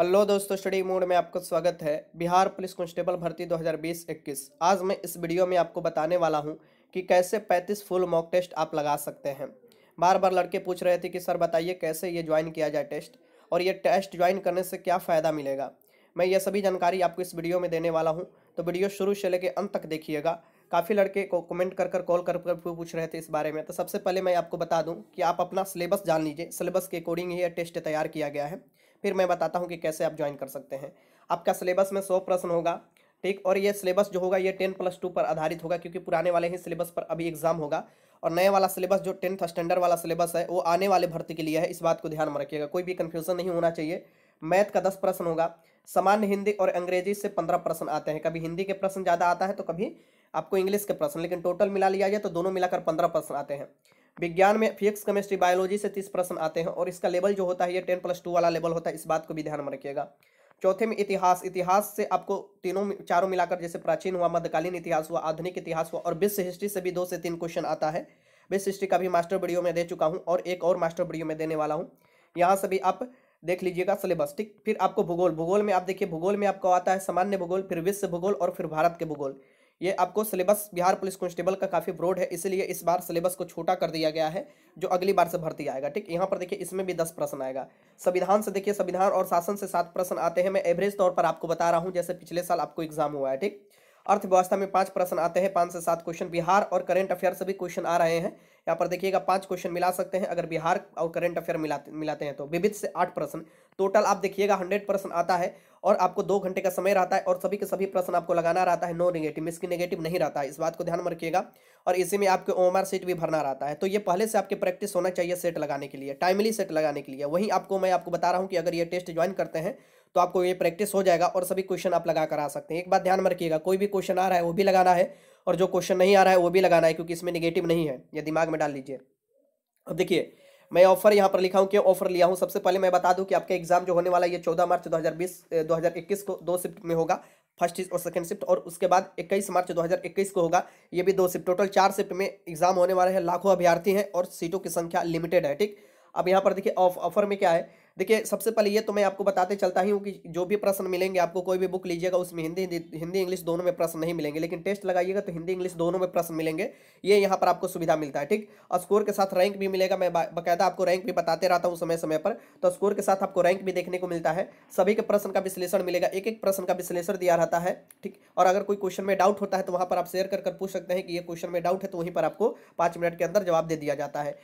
hello दोस्तों study mode में आपका स्वागत है बिहार पुलिस कांस्टेबल भर्ती 2020-21 आज मैं इस वीडियो में आपको बताने वाला हूं कि कैसे 35 फुल मॉक टेस्ट आप लगा सकते हैं बार बार लड़के पूछ रहे थे कि सर बताइए कैसे ये ज्वाइन किया जाए टेस्ट और ये टेस्ट ज्वाइन करने से क्या फ़ायदा मिलेगा मैं ये सभी जानकारी आपको इस वीडियो में देने वाला हूँ तो वीडियो शुरू से लेकर अंत तक देखिएगा काफ़ी लड़के को कमेंट कर कर कॉल कर कर पूछ रहे थे इस बारे में तो सबसे पहले मैं आपको बता दूं कि आप अपना सिलेबस जान लीजिए सिलेबस के अकॉर्डिंग ही यह टेस्ट तैयार किया गया है फिर मैं बताता हूँ कि कैसे आप ज्वाइन कर सकते हैं आपका सिलेबस में सौ प्रश्न होगा ठीक और ये सिलेबस जो होगा ये टेन प्लस टू पर आधारित होगा क्योंकि पुराने वाले ही सिलेबस पर अभी एग्जाम होगा और नए वाला सिलेबस जो टेंथ स्टैंडर्ड वाला सिलेबस है वो आने वाले भर्ती के लिए है इस बात को ध्यान में रखिएगा कोई भी कन्फ्यूजन नहीं होना चाहिए मैथ का दस प्रश्न होगा सामान्य हिंदी और अंग्रेजी से पंद्रह प्रश्न आते हैं कभी हिंदी के प्रश्न ज़्यादा आता है तो कभी आपको इंग्लिश के प्रश्न लेकिन टोटल मिला लिया जाए तो दोनों मिलाकर पंद्रह प्रश्न आते हैं विज्ञान में फिजिक्स केमिस्ट्री बायोलॉजी से तीस प्रश्न आते हैं और इसका लेवल जो होता है ये टेन प्लस टू वाला लेवल होता है इस बात को भी ध्यान में रखिएगा चौथे में इतिहास इतिहास से आपको तीनों चारों मिलाकर जैसे प्राचीन हुआ मध्यकालीन इतिहास हुआ आधुनिक इतिहास हुआ और विश्व हिस्ट्री से भी दो से तीन क्वेश्चन आता है विश्व हिस्ट्री का भी मास्टर वीडियो में दे चुका हूँ और एक और मास्टर वीडियो में देने वाला हूँ यहाँ से भी आप देख लीजिएगा सिलेबस ठीक फिर आपको भूगोल भूगोल में आप देखिए भूगोल में आपको आता है सामान्य भूगोल फिर विश्व भूगोल और फिर भारत के भूगोल ये आपको सिलेबस बिहार पुलिस कांस्टेबल का काफ़ी ब्रॉड है इसलिए इस बार सिलेबस को छोटा कर दिया गया है जो अगली बार से भर्ती आएगा ठीक यहाँ पर देखिए इसमें भी दस प्रश्न आएगा संविधान से देखिए संविधान और शासन से सात प्रश्न आते हैं मैं एवरेज तौर पर आपको बता रहा हूँ जैसे पिछले साल आपको एग्जाम हुआ है ठीक अर्थव्यवस्था में पांच प्रश्न आते हैं पांच से सात क्वेश्चन बिहार और करंट अफेयर से भी क्वेश्चन आ रहे हैं यहाँ पर देखिएगा पांच क्वेश्चन मिला सकते हैं अगर बिहार और करंट अफेयर मिलाते मिलाते हैं तो विविध से आठ प्रश्न टोटल आप देखिएगा हंड्रेड प्रश्न आता है और आपको दो घंटे का समय रहता है और सभी के सभी प्रश्न आपको लगाना रहता है नो निगेटिव इसकी निगेटिव नहीं रहता है इस बात को ध्यान में रखिएगा और इसी में आपको ओम सीट भी भरना रहता है तो ये पहले से आपके प्रैक्टिस होना चाहिए सेट लगाने के लिए टाइमली सेट लगाने के लिए वहीं आपको मैं आपको बता रहा हूँ कि अगर ये टेस्ट ज्वाइन करते हैं तो आपको ये प्रैक्टिस हो जाएगा और सभी क्वेश्चन आप लगा कर आ सकते हैं एक बात ध्यान में रखिएगा कोई भी क्वेश्चन आ रहा है वो भी लगाना है और जो क्वेश्चन नहीं आ रहा है वो भी लगाना है क्योंकि इसमें निगेटिव नहीं है ये दिमाग में डाल लीजिए अब देखिए मैं ऑफर यहाँ पर लिखा हूँ क्यों ऑफर लिया हूँ सबसे पहले मैं बता दूँ कि आपका एग्जाम जो होने वाला है ये चौदह मार्च दो हज़ार को दो शिफ्ट में होगा फर्स्ट और सेकंड शिफ्ट और उसके बाद 21 मार्च 2021 को होगा ये भी दो शिफ्ट टोटल चार शिफ्ट में एग्जाम होने वाले हैं लाखों अभ्यर्थी हैं और सीटों की संख्या लिमिटेड है ठीक अब यहाँ पर देखिए ऑफर में क्या है देखिए सबसे पहले ये तो मैं आपको बताते चलता ही हूँ कि जो भी प्रश्न मिलेंगे आपको कोई भी बुक लीजिएगा उसमें हिंदी हिंदी इंग्लिश दोनों में प्रश्न नहीं मिलेंगे लेकिन टेस्ट लगाइएगा तो हिंदी इंग्लिश दोनों में प्रश्न मिलेंगे ये यहाँ पर आपको सुविधा मिलता है ठीक और स्कोर के साथ रैंक भी मिलेगा मैं बाकायदा आपको रैंक भी बताते रहता हूँ समय समय पर तो स्कोर के साथ आपको रैंक भी देखने को मिलता है सभी के प्रश्न का विश्लेषण मिलेगा एक एक प्रश्न का विश्लेषण दिया रहता है ठीक और अगर कोई क्वेश्चन में डाउट होता है तो वहाँ पर आप शेयर कर पूछ सकते हैं कि ये क्वेश्चन में डाउट है तो वहीं पर आपको पाँच मिनट के अंदर जवाब दे दिया जाता है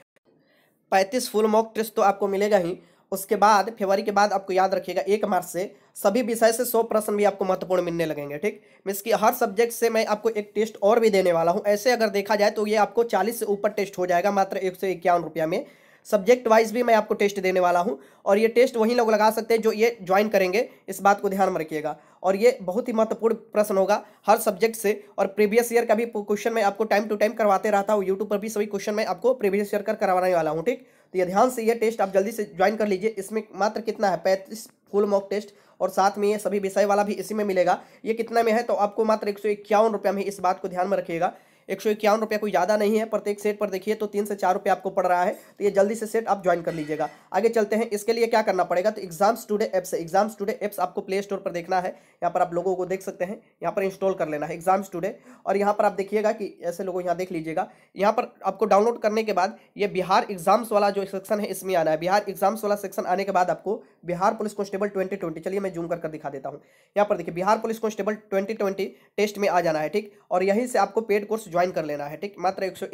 पैंतीस फुल मॉक टेस्ट तो आपको मिलेगा ही उसके बाद फेवरी के बाद आपको याद रखिएगा एक मार्च से सभी विषय से सौ प्रश्न भी आपको महत्वपूर्ण मिलने लगेंगे ठीक मीन्स कि हर सब्जेक्ट से मैं आपको एक टेस्ट और भी देने वाला हूँ ऐसे अगर देखा जाए तो ये आपको चालीस से ऊपर टेस्ट हो जाएगा मात्र एक सौ इक्यावन रुपया में सब्जेक्ट वाइज भी मैं आपको टेस्ट देने वाला हूँ और ये टेस्ट वही लोग लगा सकते हैं जो ये ज्वाइन करेंगे इस बात को ध्यान में रखिएगा और ये बहुत ही महत्वपूर्ण प्रश्न होगा हर सब्जेक्ट से और प्रीवियस ईयर का भी क्वेश्चन मैं आपको टाइम टू टाइम करवाते रहता हूँ यूट्यूब पर भी सभी क्वेश्चन मैं आपको प्रीवियस ईयर कर करवाने वाला हूँ ठीक तो ये ध्यान से यह टेस्ट आप जल्दी से ज्वाइन कर लीजिए इसमें मात्र कितना है पैंतीस फुल मॉक टेस्ट और साथ में ये सभी विषय वाला भी इसी में मिलेगा ये कितना में है तो आपको मात्र एक सौ इक्यावन रुपया में इस बात को ध्यान में रखिएगा एक सौ इक्यावन रुपया कोई ज़्यादा नहीं है प्रत्येक सेट पर देखिए तो तीन से चार रुपये आपको पड़ रहा है तो ये जल्दी से सेट आप ज्वाइन कर लीजिएगा आगे चलते हैं इसके लिए क्या करना पड़ेगा तो exams today apps exam today apps आपको प्ले स्टोर पर देखना है यहाँ पर आप लोगों को देख सकते हैं यहाँ पर इंस्टॉल कर लेना है एग्जाम्स टूडे और यहाँ पर आप देखिएगा कि ऐसे लोगों यहाँ देख लीजिएगा यहाँ पर आपको डाउनलोड करने के बाद ये बिहार एग्जाम्स वाला जो सेक्शन है इसमें आना है बिहार एग्जाम्स वाला सेक्शन आने के बाद आपको Bihar police constable twenty twenty चलिए मैं जूम कर दिखा देता हूँ यहाँ पर देखिए Bihar police constable twenty twenty test में आ जाना है ठीक और यहीं से आपको पेड कोर्स ज्वाइन कर लेना है ठीक मात्र एक सौ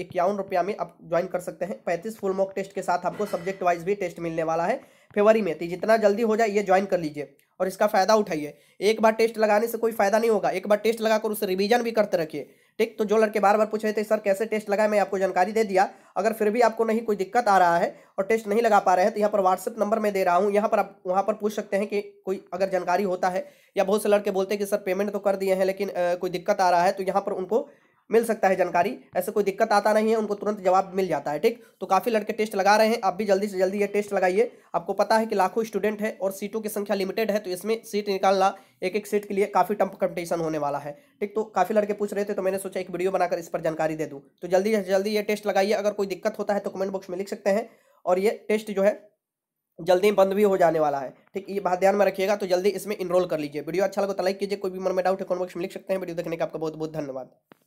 में आप ज्वाइन कर सकते हैं पैंतीस फुल मॉक टेस्ट के साथ आपको सब्जेक्ट वाइज भी टेस्ट मिलने वाला है फेवरी में तो जितना जल्दी हो जाए ये ज्वाइन कर लीजिए और इसका फ़ायदा उठाइए एक बार टेस्ट लगाने से कोई फ़ायदा नहीं होगा एक बार टेस्ट लगाकर उसे रिवीजन भी करते रखिए ठीक तो जो लड़के बार बार पूछ रहे थे सर कैसे टेस्ट लगाए मैं आपको जानकारी दे दिया अगर फिर भी आपको नहीं कोई दिक्कत आ रहा है और टेस्ट नहीं लगा पा रहे हैं तो यहाँ पर व्हाट्सअप नंबर मैं दे रहा हूँ यहाँ पर आप वहाँ पर पूछ सकते हैं कि कोई अगर जानकारी होता है या बहुत से लड़के बोलते हैं कि सर पेमेंट तो कर दिए हैं लेकिन कोई दिक्कत आ रहा है तो यहाँ पर उनको मिल सकता है जानकारी ऐसे कोई दिक्कत आता नहीं है उनको तुरंत जवाब मिल जाता है ठीक तो काफ़ी लड़के टेस्ट लगा रहे हैं आप भी जल्दी से जल्दी ये टेस्ट लगाइए आपको पता है कि लाखों स्टूडेंट है और सीटों की संख्या लिमिटेड है तो इसमें सीट निकालना एक एक सीट के लिए काफ़ी टम्प कंपटीशन होने वाला है ठीक तो काफ़ी लड़के पूछ रहे थे तो मैंने सोचा एक वीडियो बनाकर इस पर जानकारी दे दूँ तो जल्दी से जल्दी ये टेस्ट लगाइए अगर कोई दिक्कत होता है तो कमेंट बॉक्स में लिख सकते हैं और ये टेस्ट जो है जल्दी बंद भी हो जाने वाला है ठीक ये बात ध्यान में रखिएगा तो जल्दी इसमें इनरोल कर लीजिए वीडियो अच्छा लगा तो लाइक कीजिए कोई भी मन में डाउट है कमेंट बॉक्स में लिख सकते हैं वीडियो देखने का आपका बहुत बहुत धन्यवाद